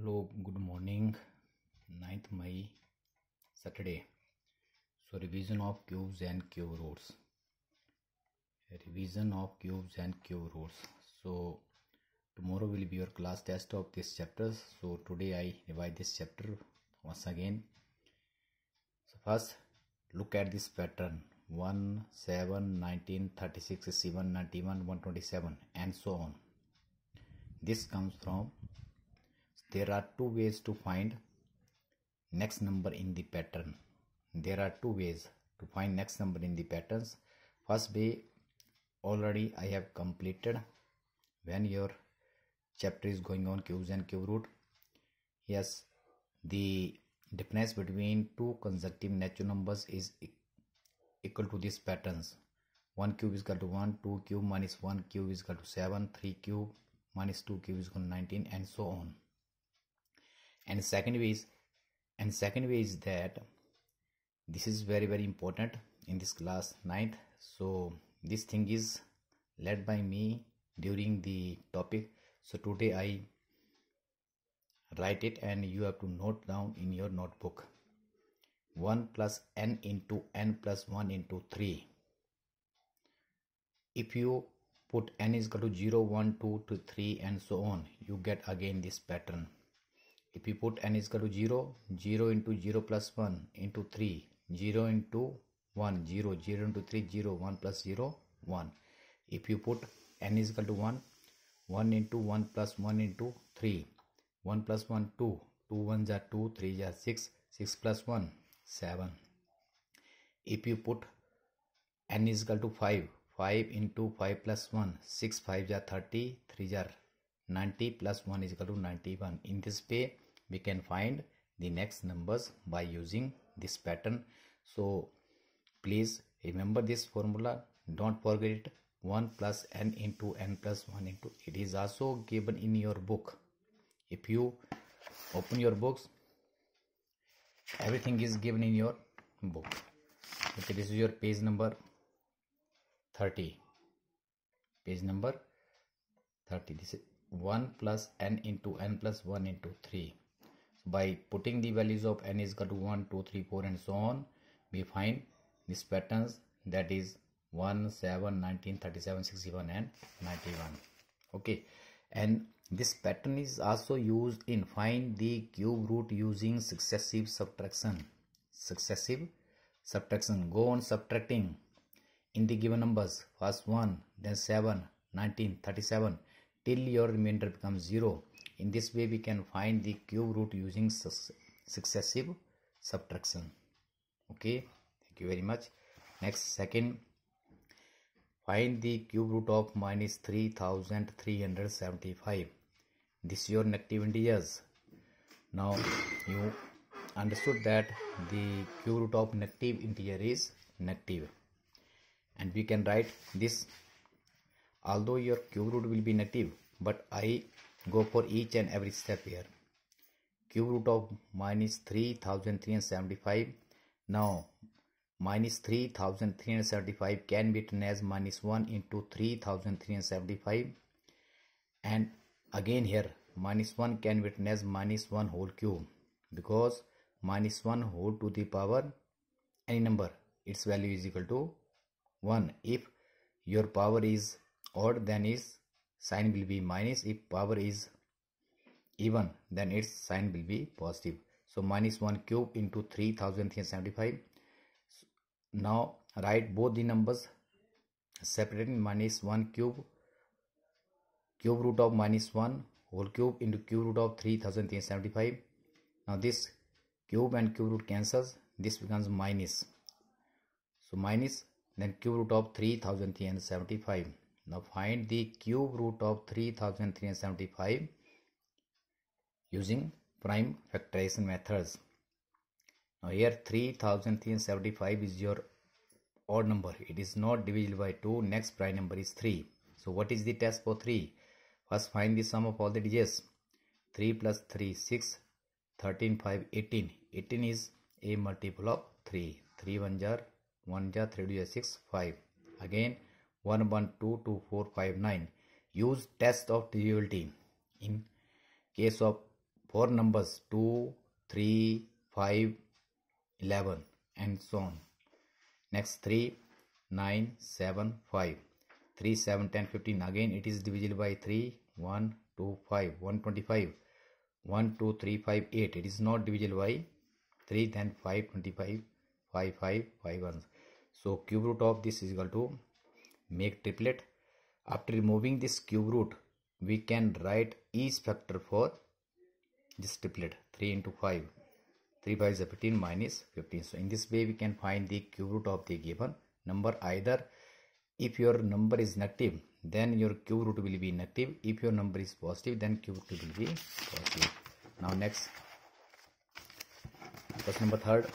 Hello, good morning. Ninth May, Saturday. So revision of cubes and cube roots. Revision of cubes and cube roots. So tomorrow will be your class test of this chapter so today i revise this chapter once again so first look at this pattern 1 7 19 36 7 91 127 and so on this comes from there are two ways to find next number in the pattern there are two ways to find next number in the patterns first way already i have completed when your chapter is going on cubes and cube root yes the difference between two consecutive natural numbers is equal to these patterns 1 cube is equal to 1 2 cube minus 1 cube is equal to 7 3 cube minus 2 cube is equal to 19 and so on and second way is and second way is that this is very very important in this class 9th so this thing is led by me during the topic so today i write it and you have to note down in your notebook 1 plus n into n plus 1 into 3 if you put n is equal to 0 1 2 to 3 and so on you get again this pattern if you put n is equal to 0 0 into 0 plus 1 into 3 0 into 1 0 0 into 3 0 1 plus 0 1 if you put n is equal to 1 1 into 1 plus 1 into 3 1 plus 1 2 2 1s are 2 3 are 6 6 plus 1 7 if you put n is equal to 5 5 into 5 plus 1 6 5 are 30 3 are 90 plus 1 is equal to 91 in this way we can find the next numbers by using this pattern so please remember this formula don't forget it 1 plus n into n plus 1 into it is also given in your book if you open your books everything is given in your book okay this is your page number 30 page number 30 this is 1 plus n into n plus 1 into 3 by putting the values of n is equal to 1 2 3 4 and so on we find these patterns that is 1 7 19 37 61 and 91 okay and this pattern is also used in find the cube root using successive subtraction successive subtraction go on subtracting in the given numbers first 1 then 7 19 37 till your remainder becomes 0. In this way we can find the cube root using successive subtraction. Okay, thank you very much. Next second, find the cube root of minus 3375. This is your negative integers. Now you understood that the cube root of negative integer is negative and we can write this although your cube root will be negative but I go for each and every step here cube root of minus 3375 now minus 3375 can be written as minus 1 into 3375 and again here minus 1 can be written as minus 1 whole cube because minus 1 whole to the power any number its value is equal to 1 if your power is odd then its sign will be minus if power is even then its sign will be positive so minus 1 cube into 3375 now write both the numbers separating minus 1 cube cube root of minus 1 whole cube into cube root of 3375 now this cube and cube root cancels this becomes minus so minus then cube root of 3375 now find the cube root of 3375 using prime factorization methods. Now here 3375 is your odd number. It is not divisible by 2. Next prime number is 3. So what is the test for 3? First find the sum of all the digits. 3 plus 3 6 13 5 18. 18 is a multiple of 3. 3 1 jar 1 jar 3 2 6 5. Again 1122459 use test of triviality in case of four numbers 2 3 5 11 and so on next 3 9 7 5 3 7 10 15 again it is divisible by 3 1 2 5 125 1 2 3 5 8 it is not divisible by 3 then 5 25 5 5 5 1 so cube root of this is equal to make triplet. After removing this cube root, we can write each factor for this triplet 3 into 5. 3 by 15 minus 15. So in this way we can find the cube root of the given number either if your number is negative then your cube root will be negative if your number is positive then cube root will be positive now next question number third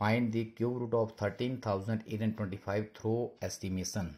Find the cube root of 13,825 through estimation.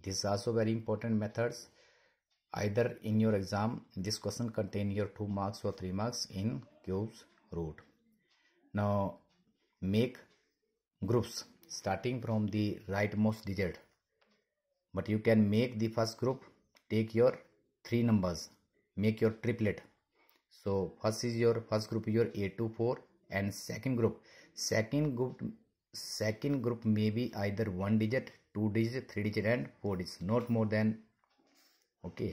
This is also very important methods. Either in your exam, this question contain your 2 marks or 3 marks in cubes root. Now make groups starting from the rightmost digit. But you can make the first group, take your 3 numbers, make your triplet. So first is your first group your 824 and second group second group second group may be either one digit two digit three digit and four digits not more than okay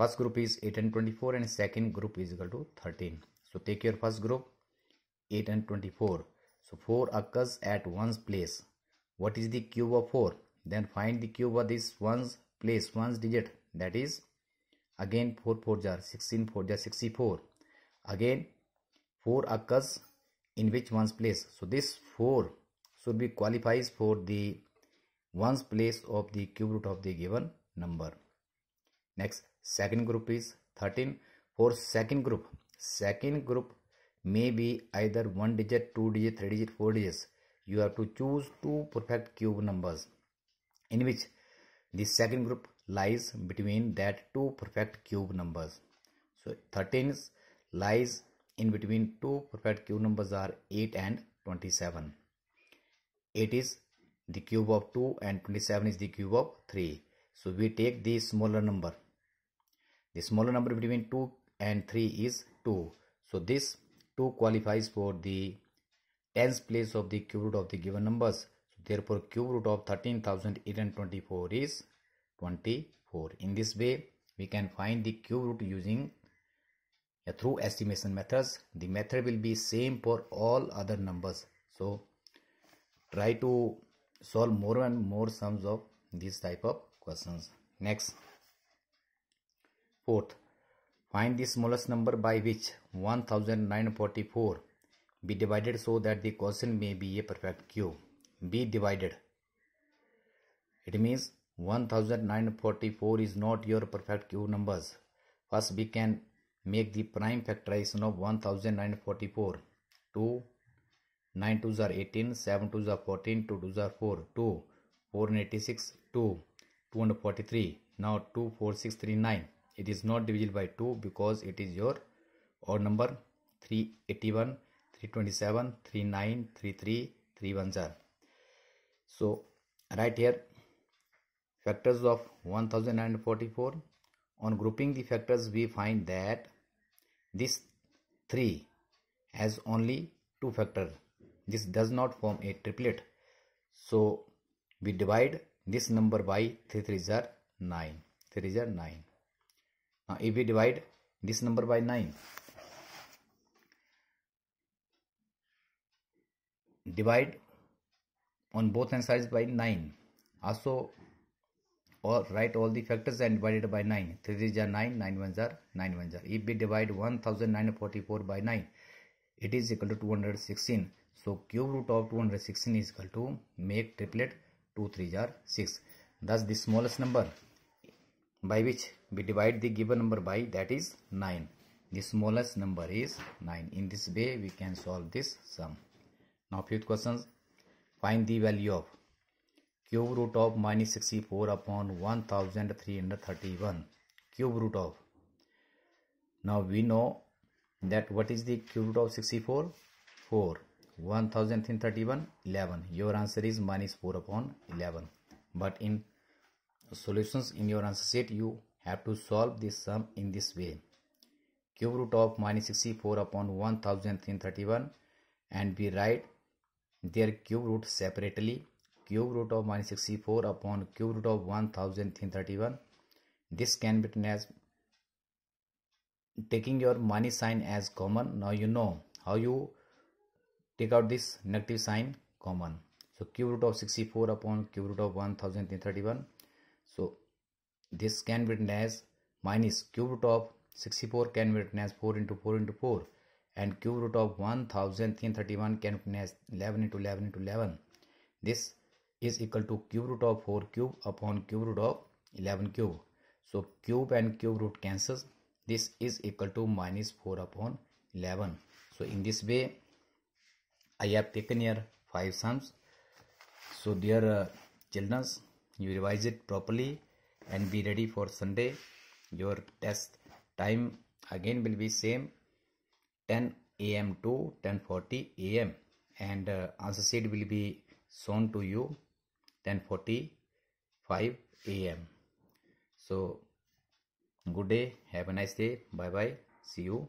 first group is 8 and 24 and second group is equal to 13 so take your first group 8 and 24 so 4 occurs at one's place what is the cube of 4 then find the cube of this one's place one's digit that is again 4 4 jar 16 4 jar 64 again 4 occurs in which ones place so this 4 should be qualifies for the ones place of the cube root of the given number next second group is 13 for second group second group may be either one digit two digit three digit four digits you have to choose two perfect cube numbers in which the second group lies between that two perfect cube numbers so 13 lies in between two perfect cube numbers are 8 and 27 8 is the cube of 2 and 27 is the cube of 3 so we take the smaller number the smaller number between 2 and 3 is 2 so this 2 qualifies for the tens place of the cube root of the given numbers so therefore cube root of 13824 is 24 in this way we can find the cube root using through estimation methods the method will be same for all other numbers so try to solve more and more sums of this type of questions next fourth find the smallest number by which 1944 be divided so that the question may be a perfect cube be divided it means 1944 is not your perfect cube numbers first we can make the prime factorization of 1944 2 9 2s are 18 7 2s are 14 2 2s are 4 2 4 and 86 2 243. now 2 4 6 3 9 it is not divisible by 2 because it is your odd number 381 327 39 33 31s are so right here factors of 1944 on grouping the factors we find that this 3 has only two factor. This does not form a triplet. So we divide this number by 3 Three are 9. 3 is 9. Now if we divide this number by 9, divide on both hand sides by 9. Also write all the factors and divided by 9 3 is 9 9 ones are 9 ones are if we divide 1944 by 9 it is equal to 216 so cube root of 216 is equal to make triplet 2 3 are 6 thus the smallest number by which we divide the given number by that is 9 the smallest number is 9 in this way we can solve this sum now fifth questions. find the value of cube root of minus 64 upon 1331 cube root of now we know that what is the cube root of 64 4 1331 11 your answer is minus 4 upon 11 but in solutions in your answer sheet, you have to solve this sum in this way cube root of minus 64 upon 1331 and we write their cube root separately cube root of minus 64 upon cube root of 1031. This can be written as taking your minus sign as common. Now you know how you take out this negative sign common. So cube root of 64 upon cube root of 1031. So this can be written as minus cube root of 64 can be written as 4 into 4 into 4 and cube root of 1031 can be written as 11 into 11 into 11. This is equal to cube root of 4 cube upon cube root of 11 cube. So cube and cube root cancels. This is equal to minus 4 upon 11. So in this way, I have taken here 5 sums. So dear uh, children, you revise it properly and be ready for Sunday. Your test time again will be same 10 a.m. to 10.40 a.m. and uh, answer sheet will be shown to you 10:45 a.m. So good day, have a nice day. Bye bye. See you.